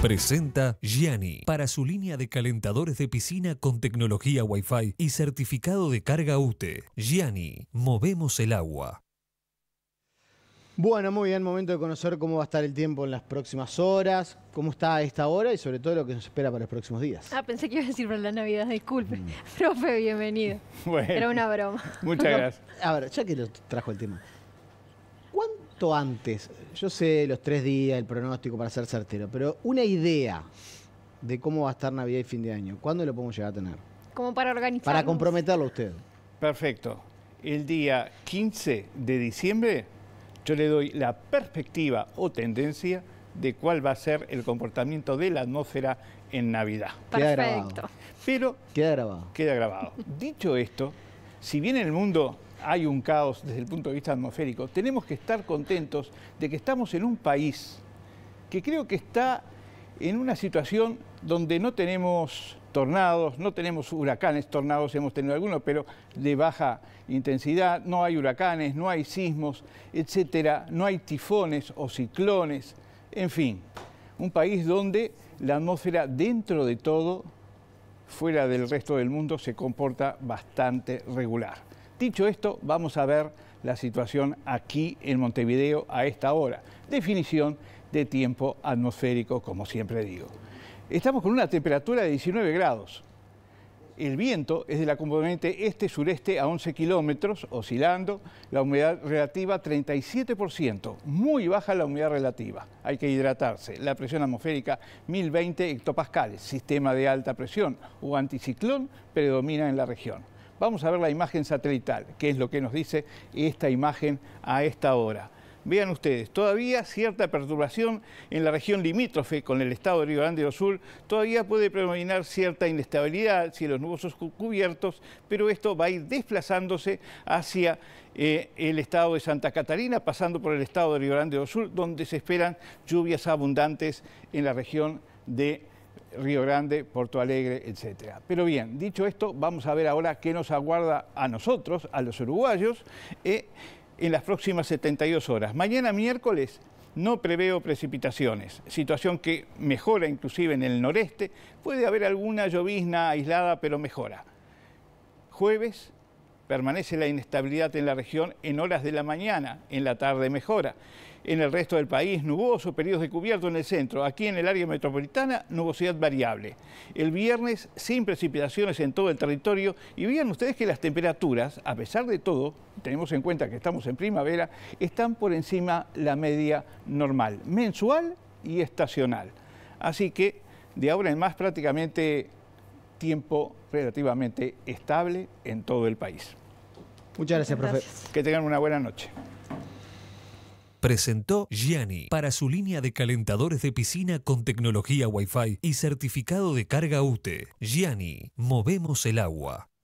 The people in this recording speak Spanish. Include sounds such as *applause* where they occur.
Presenta Gianni para su línea de calentadores de piscina con tecnología Wi-Fi y certificado de carga UTE. Gianni, movemos el agua. Bueno, muy bien, momento de conocer cómo va a estar el tiempo en las próximas horas, cómo está esta hora y sobre todo lo que nos espera para los próximos días. Ah, pensé que iba a decir para la Navidad, disculpe. Mm. *laughs* Profe, bienvenido. Bueno, Era una broma. Muchas *laughs* gracias. A ver, ya que lo trajo el tema esto antes, yo sé los tres días, el pronóstico para ser certero, pero una idea de cómo va a estar Navidad y fin de año, ¿cuándo lo podemos llegar a tener? Como para organizar. Para comprometerlo a usted. Perfecto. El día 15 de diciembre yo le doy la perspectiva o tendencia de cuál va a ser el comportamiento de la atmósfera en Navidad. Perfecto. Queda grabado. Pero queda grabado. Queda grabado. Dicho esto, si bien el mundo hay un caos desde el punto de vista atmosférico, tenemos que estar contentos de que estamos en un país que creo que está en una situación donde no tenemos tornados, no tenemos huracanes, tornados hemos tenido algunos, pero de baja intensidad, no hay huracanes, no hay sismos, etcétera, no hay tifones o ciclones, en fin, un país donde la atmósfera dentro de todo, fuera del resto del mundo, se comporta bastante regular. Dicho esto, vamos a ver la situación aquí en Montevideo a esta hora. Definición de tiempo atmosférico, como siempre digo. Estamos con una temperatura de 19 grados. El viento es de la componente este-sureste a 11 kilómetros, oscilando. La humedad relativa 37%. Muy baja la humedad relativa. Hay que hidratarse. La presión atmosférica 1020 hectopascales. Sistema de alta presión o anticiclón predomina en la región. Vamos a ver la imagen satelital, que es lo que nos dice esta imagen a esta hora. Vean ustedes, todavía cierta perturbación en la región limítrofe con el estado de Río Grande do Sur, todavía puede predominar cierta inestabilidad, cielos nubosos cubiertos, pero esto va a ir desplazándose hacia eh, el estado de Santa Catarina, pasando por el estado de Río Grande do Sur, donde se esperan lluvias abundantes en la región de Río Grande, Porto Alegre, etc. Pero bien, dicho esto, vamos a ver ahora qué nos aguarda a nosotros, a los uruguayos, eh, en las próximas 72 horas. Mañana miércoles no preveo precipitaciones, situación que mejora inclusive en el noreste. Puede haber alguna llovizna aislada, pero mejora. Jueves permanece la inestabilidad en la región en horas de la mañana, en la tarde mejora. En el resto del país, nuboso, periodos de cubierto en el centro. Aquí en el área metropolitana, nubosidad variable. El viernes, sin precipitaciones en todo el territorio. Y vean ustedes que las temperaturas, a pesar de todo, tenemos en cuenta que estamos en primavera, están por encima la media normal, mensual y estacional. Así que de ahora en más prácticamente tiempo relativamente estable en todo el país. Muchas gracias, profe. Que tengan una buena noche. Presentó Gianni para su línea de calentadores de piscina con tecnología Wi-Fi y certificado de carga UTE. Gianni, movemos el agua.